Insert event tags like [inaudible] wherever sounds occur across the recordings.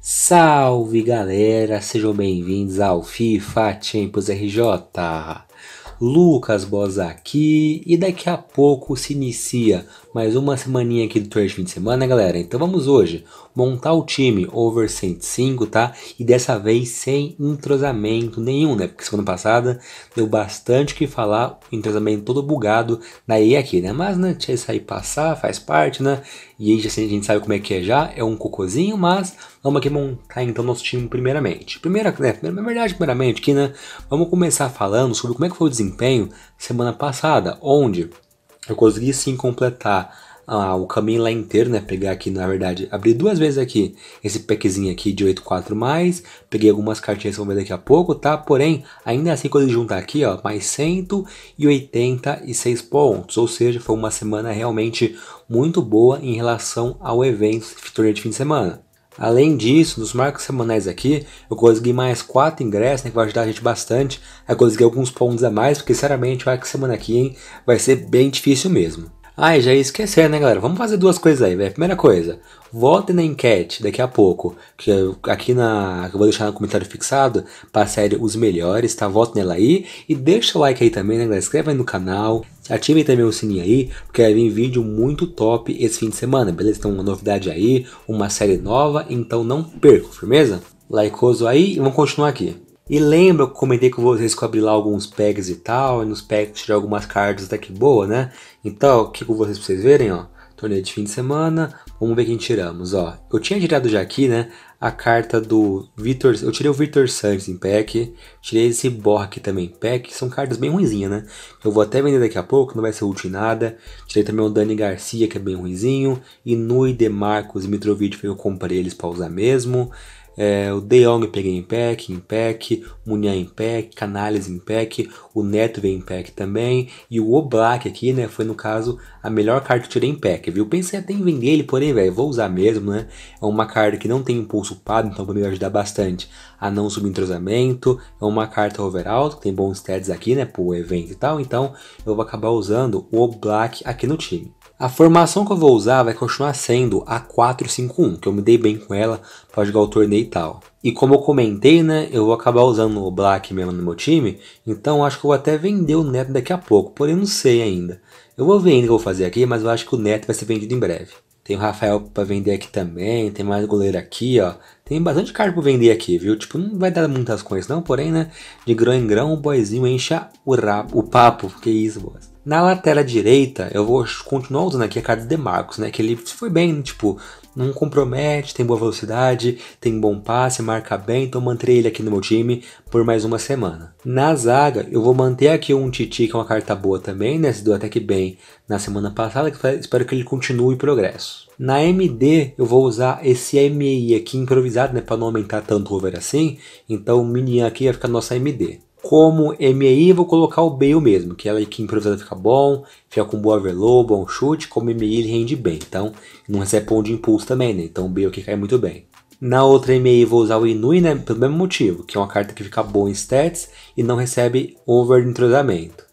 Salve galera, sejam bem-vindos ao FIFA Champions RJ. Lucas Bosa aqui e daqui a pouco se inicia mais uma semaninha aqui do Terceiro fim de semana, galera. Então vamos hoje montar o time over 105, tá? E dessa vez sem entrosamento nenhum, né? Porque semana passada deu bastante que falar, entrosamento todo bugado daí aqui, né? Mas né, deixa isso aí passar, faz parte, né? E aí já, a gente sabe como é que é já, é um cocôzinho, mas Vamos aqui montar então nosso time primeiramente. Primeira, né, na verdade, primeiramente aqui, né, vamos começar falando sobre como é que foi o desempenho semana passada, onde eu consegui sim completar ah, o caminho lá inteiro, né? Pegar aqui, na verdade, abri duas vezes aqui esse packzinho aqui de 8.4 mais. Peguei algumas cartinhas que vão ver daqui a pouco, tá? Porém, ainda assim, quando juntar aqui, ó, mais 186 pontos. Ou seja, foi uma semana realmente muito boa em relação ao evento torneio de fim de semana. Além disso, nos marcos semanais aqui, eu consegui mais 4 ingressos, né, que vai ajudar a gente bastante a conseguir alguns pontos a mais, porque sinceramente o arco semana aqui hein, vai ser bem difícil mesmo. Ai, já ia esquecer, né, galera? Vamos fazer duas coisas aí, velho. Primeira coisa, vote na enquete daqui a pouco, que eu, aqui na. eu vou deixar no comentário fixado para a série Os Melhores, tá? Vote nela aí e deixa o like aí também, né, galera? aí no canal, ativem também o sininho aí, porque vai vir vídeo muito top esse fim de semana, beleza? Então, uma novidade aí, uma série nova, então não perca firmeza? Likeoso aí e vamos continuar aqui. E lembra que eu comentei com vocês que eu abri lá alguns packs e tal, e nos packs tirei algumas cartas até que boa, né? Então, o que com vocês pra vocês verem, ó. Torneio de fim de semana, vamos ver quem tiramos, ó. Eu tinha tirado já aqui, né, a carta do Vitor, eu tirei o Vitor Santos em pack, tirei esse Borra aqui também em pack, são cartas bem ruinzinhas, né. Eu vou até vender daqui a pouco, não vai ser útil em nada. Tirei também o Dani Garcia, que é bem ruinzinho, e Nui, Marcos e Mitrovic, eu comprei eles pra usar mesmo é, o De Jong peguei em pack, em pack, Munha em pack, Canales em pack, o Neto veio em pack também, e o Oblak aqui, né, foi no caso a melhor carta que eu tirei em pack, viu? Pensei até em vender ele, porém, velho, vou usar mesmo, né? É uma carta que não tem impulso pado, então vai me ajudar bastante a não subir entrosamento, é uma carta overall, que tem bons stats aqui, né, pro evento e tal, então eu vou acabar usando o Oblak aqui no time. A formação que eu vou usar vai continuar sendo a 451, que eu me dei bem com ela para jogar o torneio e tal. E como eu comentei, né, eu vou acabar usando o Black mesmo no meu time, então acho que eu vou até vender o Neto daqui a pouco, porém não sei ainda. Eu vou ver ainda o que eu vou fazer aqui, mas eu acho que o Neto vai ser vendido em breve. Tem o Rafael para vender aqui também, tem mais goleiro aqui, ó. Tem bastante carta pra vender aqui, viu? Tipo, não vai dar muitas coisas não, porém, né, de grão em grão o boizinho enche o, rabo, o papo, que isso, boss. Na lateral direita, eu vou continuar usando aqui a cara de Marcos, né? Que ele foi bem, tipo, não compromete, tem boa velocidade, tem bom passe, marca bem, então manterei ele aqui no meu time por mais uma semana. Na zaga, eu vou manter aqui um Titi, que é uma carta boa também, né? Se deu até que bem na semana passada, que espero que ele continue o progresso. Na MD, eu vou usar esse MEI aqui improvisado, né? Para não aumentar tanto o over assim, então o Minion aqui vai ficar nossa MD. Como MEI, vou colocar o Bale mesmo, que é ela que improvisada fica bom, fica com boa overload, bom chute, como MEI, ele rende bem, então não recebe ponto de impulso também, né? Então o Bale aqui cai é muito bem. Na outra MEI, vou usar o Inui, né? Pelo mesmo motivo, que é uma carta que fica boa em stats e não recebe over de entrosamento.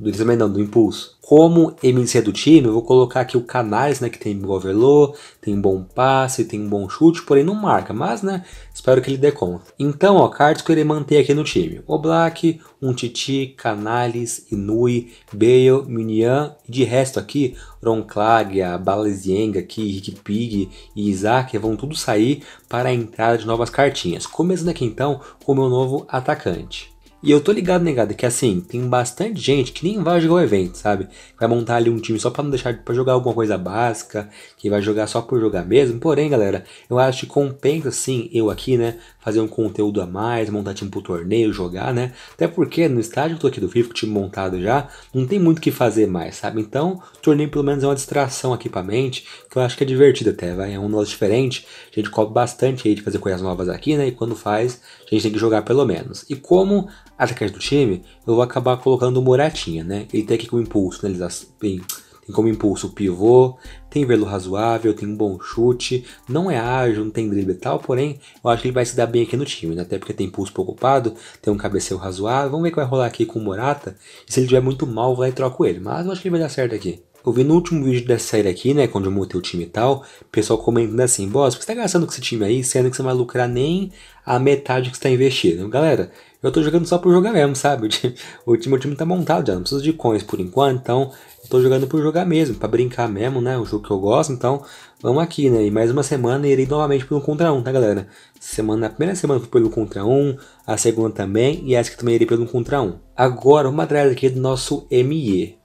Do entrosamento não, do impulso como MC é do time, eu vou colocar aqui o Canais, né, que tem overload, tem um bom passe, tem um bom chute, porém não marca, mas, né, espero que ele dê conta. Então, ó, cards que eu irei manter aqui no time. O Black, um Titi, Canales, Inui, Bale, Munian, e de resto aqui, Ronclagia, Balezienga, aqui, Rick Pig e Isaac vão tudo sair para a entrada de novas cartinhas. Começando aqui então com o meu novo atacante. E eu tô ligado, negado, que assim, tem bastante gente que nem vai jogar o evento, sabe? Vai montar ali um time só para não deixar para jogar alguma coisa básica, que vai jogar só por jogar mesmo. Porém, galera, eu acho que compensa sim eu aqui, né, fazer um conteúdo a mais, montar time pro torneio, jogar, né? Até porque no estádio que eu tô aqui do FIFA, time montado já, não tem muito o que fazer mais, sabe? Então, torneio pelo menos é uma distração aqui pra mente, que eu acho que é divertido até, vai. É um negócio diferente, a gente cobre bastante aí de fazer coisas novas aqui, né? E quando faz, a gente tem que jogar pelo menos. E como atacante do time, eu vou acabar colocando o Moratinha, né? Ele tem aqui com impulso, né? Ele tá tem como impulso o pivô, tem velo razoável, tem um bom chute, não é ágil, não tem drible e tal, porém, eu acho que ele vai se dar bem aqui no time, né? até porque tem impulso preocupado tem um cabeceio razoável. Vamos ver o que vai rolar aqui com o Morata. E se ele tiver muito mal, vai e troco ele, mas eu acho que ele vai dar certo aqui. Eu vi no último vídeo dessa série aqui, né, quando eu montei o time e tal, pessoal comentando assim, boss, o que você tá gastando com esse time aí, sendo que você não vai lucrar nem a metade que você tá investindo? Galera, eu tô jogando só por jogar mesmo, sabe? [laughs] O, time, o time, meu time tá montado já, não preciso de coins por enquanto, então eu tô jogando por jogar mesmo, para brincar mesmo, né, o jogo que eu gosto, então vamos aqui, né, e mais uma semana irei novamente pelo contra um, tá galera? Semana, a primeira semana foi pelo contra um, a segunda também, e essa que também irei pelo contra um. Agora vamos atrás aqui do nosso ME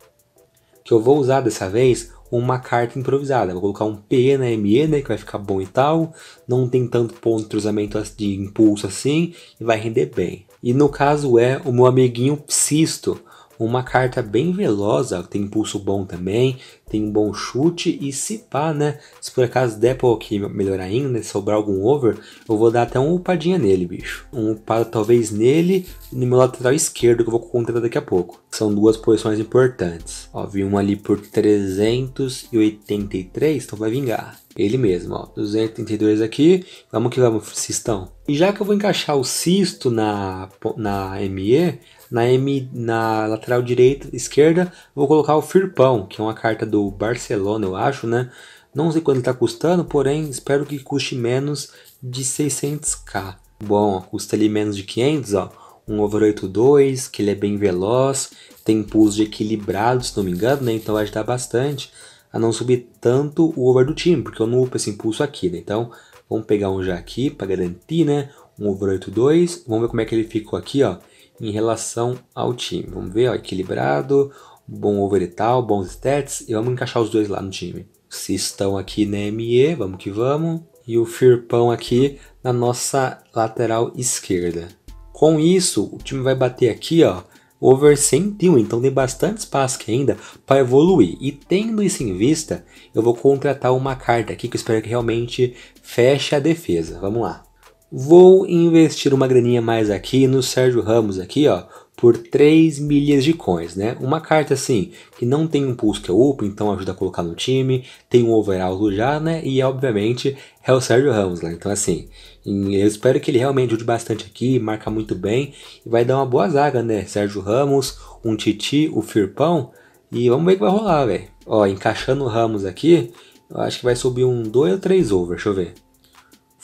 que eu vou usar dessa vez uma carta improvisada. Vou colocar um PE na ME, né, que vai ficar bom e tal. Não tem tanto ponto de cruzamento de impulso assim e vai render bem. E no caso é o meu amiguinho Psisto, uma carta bem veloz, tem impulso bom também, tem um bom chute e se pá, né? Se por acaso der pra aqui melhorar ainda, né, sobrar algum over, eu vou dar até um upadinha nele, bicho. Um upado talvez nele no meu lateral esquerdo, que eu vou contratar daqui a pouco. São duas posições importantes. Ó, vi um ali por 383, então vai vingar. Ele mesmo, ó, 232 aqui, vamos que vamos, Cistão. E já que eu vou encaixar o Cisto na, na ME, na, M, na lateral direita, esquerda, vou colocar o Firpão, que é uma carta do Barcelona, eu acho, né? Não sei quanto está custando, porém espero que custe menos de 600k. Bom, custa ali menos de 500, ó. Um over 82, que ele é bem veloz, tem pulso equilibrado, se não me engano, né? Então vai ajudar bastante a não subir tanto o over do time, porque eu não upo esse impulso aqui, né? Então vamos pegar um já aqui para garantir, né? Um over 82, vamos ver como é que ele ficou aqui, ó em relação ao time. Vamos ver, ó, equilibrado, bom over e tal, bons stats e vamos encaixar os dois lá no time. Se estão aqui na ME, vamos que vamos. E o Firpão aqui na nossa lateral esquerda. Com isso, o time vai bater aqui, ó, over 101, então tem bastante espaço aqui ainda para evoluir. E tendo isso em vista, eu vou contratar uma carta aqui que eu espero que realmente feche a defesa. Vamos lá. Vou investir uma graninha mais aqui no Sérgio Ramos aqui, ó, por 3 milhas de coins, né? Uma carta assim, que não tem um pulso que é up, então ajuda a colocar no time, tem um overall já, né? E obviamente é o Sérgio Ramos lá. Então assim, eu espero que ele realmente ajude bastante aqui, marca muito bem e vai dar uma boa zaga, né? Sérgio Ramos, um Titi, o Firpão e vamos ver o que vai rolar, velho. Ó, encaixando o Ramos aqui, eu acho que vai subir um 2 ou 3 over, deixa eu ver.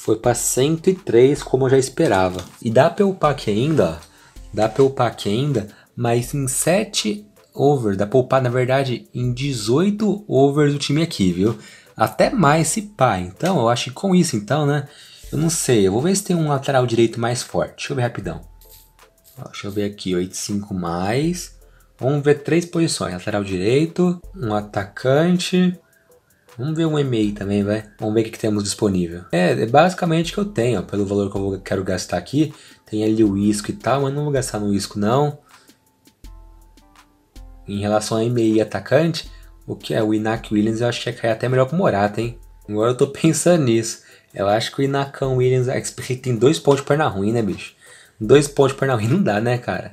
Foi para 103, como eu já esperava. E dá pelo pack ainda, dá pelo pack ainda, mas em 7 over, dá poupar, na verdade, em 18 overs do time aqui, viu? Até mais se pá. Então, eu acho que com isso, então, né? Eu não sei, eu vou ver se tem um lateral direito mais forte. Deixa eu ver rapidão. Ó, deixa eu ver aqui, 8,5 mais. Vamos ver três posições: lateral direito, um atacante Vamos ver um e-mail também, vai. Vamos ver o que, que temos disponível. É, é basicamente o que eu tenho, ó, pelo valor que eu quero gastar aqui. Tem ali o isco e tal, mas não vou gastar no isco não. Em relação a e-mail e atacante, o que é o Inak Williams, eu acho que ia cair até melhor com o Morata, hein? Agora eu tô [laughs] pensando nisso. Eu acho que o Inacão Williams tem dois pontos de perna ruim, né, bicho? Dois pontos de perna ruim não dá, né, cara?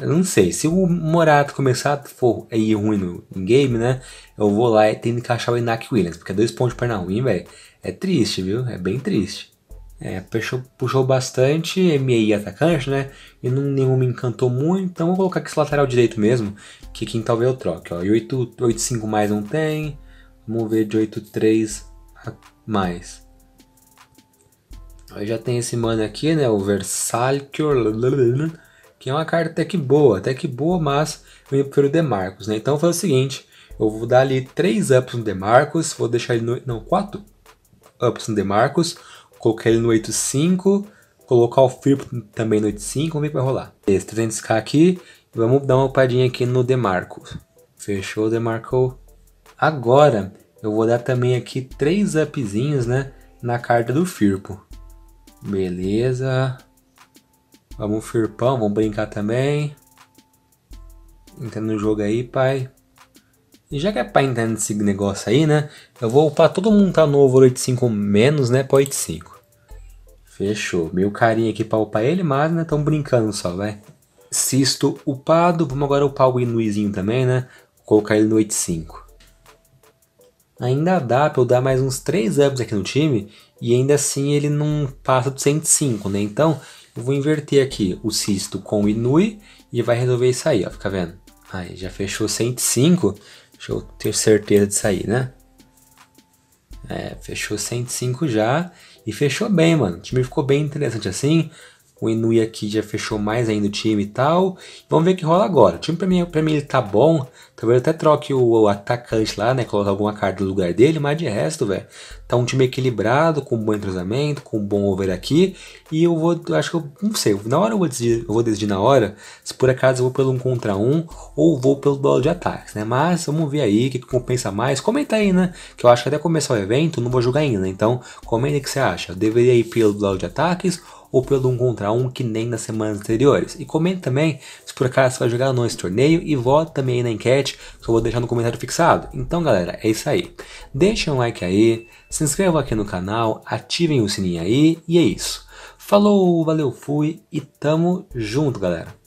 Eu não sei, se o Morato começar a for aí é ruim no game, né? Eu vou lá e tento encaixar o Inak Williams, porque é dois pontos para ruim, velho. É triste, viu? É bem triste. É, puxou, puxou bastante MI atacante, né? E não, nenhum me encantou muito, então vou colocar aqui esse lateral direito mesmo, que quem talvez eu troque. Ó. E 8,5 mais não tem, vamos ver de 8,3 mais. Aí já tem esse mano aqui, né? O Versalcure que é uma carta até que boa, até que boa, mas eu prefiro o Demarcus, né? Então foi o seguinte, eu vou dar ali 3 ups no Demarcus, vou deixar ele no... não, 4 ups no Demarcus, colocar ele no 8.5, colocar o Firpo também no 8.5, vamos ver que vai rolar. Esse 300k aqui, vamos dar uma padinha aqui no Demarcus. Fechou, Demarcou. Agora, eu vou dar também aqui 3 upzinhos, né, na carta do Firpo. Beleza, Vamos firpão, vamos brincar também. Entra no jogo aí, pai. E já que é pra entrar nesse negócio aí, né? Eu vou upar todo mundo tá no over 85 menos, né? Pra 85. Fechou. Meio carinha aqui pra upar ele, mas, né? Tão brincando só, vai. Sisto upado. Vamos agora upar o Inuizinho também, né? Vou colocar ele no 85. Ainda dá pra eu dar mais uns 3 ups aqui no time. E ainda assim ele não passa do 105, né? Então eu vou inverter aqui o cisto com o inui e vai resolver isso aí, ó, fica vendo? Aí, já fechou 105, deixa eu ter certeza de sair, né? É, fechou 105 já e fechou bem, mano. O time ficou bem interessante assim. O Inui aqui já fechou mais ainda o time e tal. Vamos ver o que rola agora. O time pra mim, pra mim ele tá bom. Talvez até troque o, o atacante lá, né? Coloque alguma carta no lugar dele, mas de resto, velho. Tá um time equilibrado, com um bom entrosamento, com um bom over aqui. E eu vou, acho que eu, não sei, na hora eu vou decidir, eu vou decidir na hora se por acaso eu vou pelo um contra um ou vou pelo duelo de ataques, né? Mas vamos ver aí o que, que compensa mais. Comenta aí, né? Que eu acho que até começar o evento, não vou jogar ainda. Né? Então, comenta o que você acha. Eu deveria ir pelo duelo de ataques ou pelo um contra um que nem nas semanas anteriores. E comente também se por acaso você vai jogar ou não esse torneio e vote também aí na enquete que eu vou deixar no comentário fixado. Então galera, é isso aí. Deixem um like aí, se inscrevam aqui no canal, ativem o sininho aí e é isso. Falou, valeu, fui e tamo junto galera.